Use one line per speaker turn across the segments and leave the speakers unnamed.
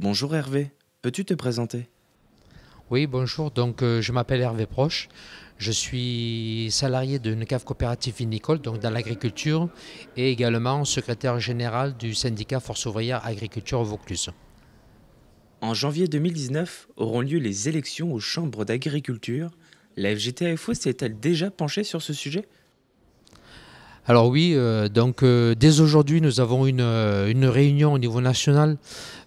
Bonjour Hervé, peux-tu te présenter Oui, bonjour, donc euh, je m'appelle Hervé Proche, je suis salarié d'une cave coopérative vinicole, donc dans l'agriculture, et également secrétaire général du syndicat Force ouvrière agriculture Vaucluse. En janvier 2019 auront lieu les élections aux chambres d'agriculture. La FGTFO s'est-elle déjà penchée sur ce sujet alors oui, euh, donc euh, dès aujourd'hui, nous avons une, euh, réunion au niveau national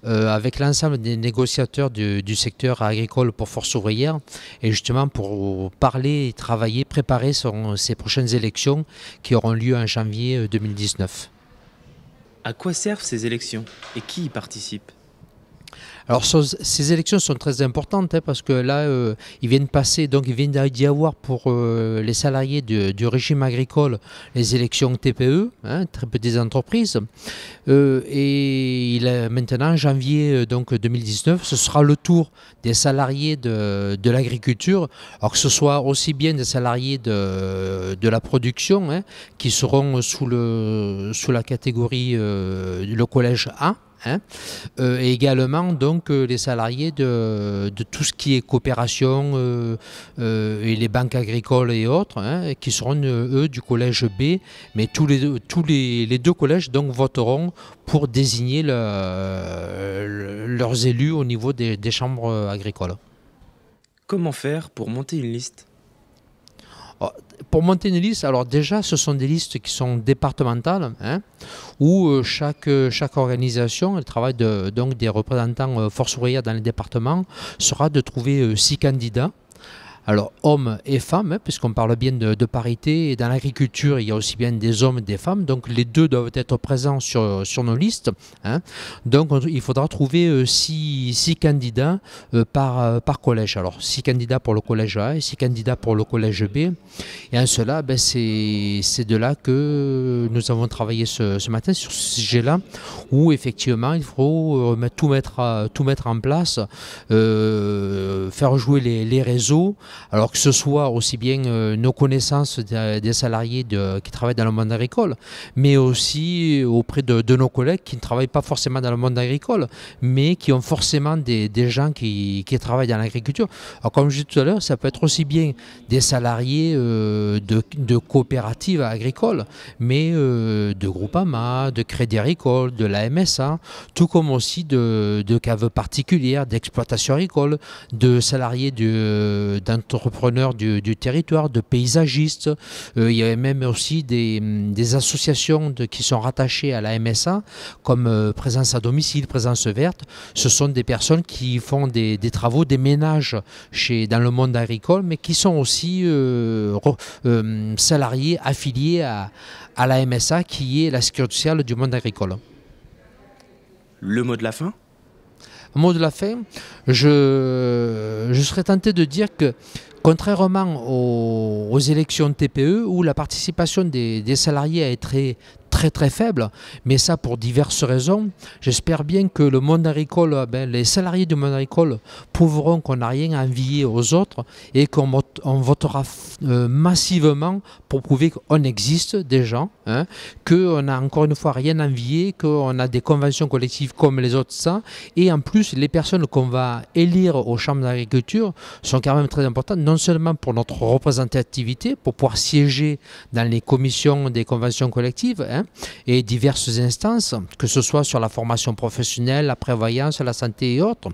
avec l'ensemble des négociateurs du, secteur agricole pour force ouvrière et justement pour parler, travailler, préparer ces prochaines élections qui auront lieu en janvier 2019. À quoi servent ces élections et qui y participe alors ces élections sont très importantes hein, parce que là, euh, ils viennent passer, donc il vient d'y avoir pour euh, les salariés du, régime agricole les élections TPE, hein, très petites entreprises. Euh, et il maintenant, janvier donc 2019, ce sera le tour des salariés de, l'agriculture, alors que ce soit aussi bien des salariés de, la production hein, qui seront sous, sous la catégorie le collège A Hein. Euh, et également donc euh, les salariés de, tout ce qui est coopération euh, et les banques agricoles et autres, hein, qui seront eux du collège B, mais tous les tous les, deux collèges donc voteront pour désigner leurs élus au niveau des chambres agricoles. Comment faire pour monter une liste Oh, pour monter une liste, alors déjà, ce sont des listes qui sont départementales, hein, où euh, euh, chaque, organisation, le travaille donc des représentants euh, force ouvrière dans les départements, sera de trouver six candidats alors hommes et femmes, hein, puisqu'on parle bien de, parité, et dans l'agriculture, il y a aussi bien des hommes et des femmes, donc les deux doivent être présents sur, nos listes. Hein. Donc il faudra trouver euh, six, candidats euh, euh, par, collège. Alors six candidats pour le collège A et six candidats pour le collège B. Et en cela, ben, c'est de là que nous avons travaillé ce, matin sur ce sujet-là, où effectivement il faut tout, mettre, en place, faire jouer les réseaux, alors que ce soit aussi bien euh, nos connaissances des salariés de, qui travaillent dans le monde agricole, mais aussi auprès de, nos collègues qui ne travaillent pas forcément dans le monde agricole, mais qui ont forcément des, gens qui, travaillent dans l'agriculture. Alors comme je disais tout à l'heure, ça peut être aussi bien des salariés euh, de, coopératives agricoles, mais euh, de Groupama, de Crédit Agricole, de la MSA, tout comme aussi de, caves particulières, d'exploitations agricoles, de salariés d'entreprises entrepreneurs du, territoire, de paysagistes. Euh, il y a même aussi des, associations qui sont rattachées à la MSA, comme euh, Présence à domicile, Présence verte. Ce sont des personnes qui font des, travaux, des ménages chez, dans le monde agricole, mais qui sont aussi euh, salariés affiliés à, à la MSA, qui est la sécurité sociale du monde agricole. Le mot de la fin mot de la fin, je, serais tenté de dire que contrairement aux, élections TPE où la participation des, des salariés est très, très très faible, mais ça pour diverses raisons. J'espère bien que le monde agricole, ben, les salariés du monde agricole prouveront qu'on n'a rien à envier aux autres et qu'on votera euh, massivement pour prouver qu'on existe déjà, hein, qu'on n'a encore une fois rien à envier, qu'on a des conventions collectives comme les autres, ça. Et en plus, les personnes qu'on va élire aux chambres d'agriculture sont quand même très importantes, non seulement pour notre représentativité, pour pouvoir siéger dans les commissions des conventions collectives, hein, et diverses instances, que ce soit sur la formation professionnelle, la prévoyance, la santé et autres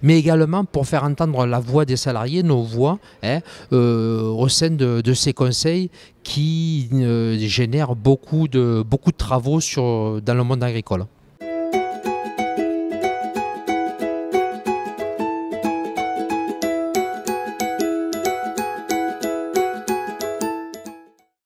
mais également pour faire entendre la voix des salariés, nos voix, hein, euh, au sein de, ces conseils qui euh, génèrent beaucoup de, beaucoup de travaux sur, dans le monde agricole.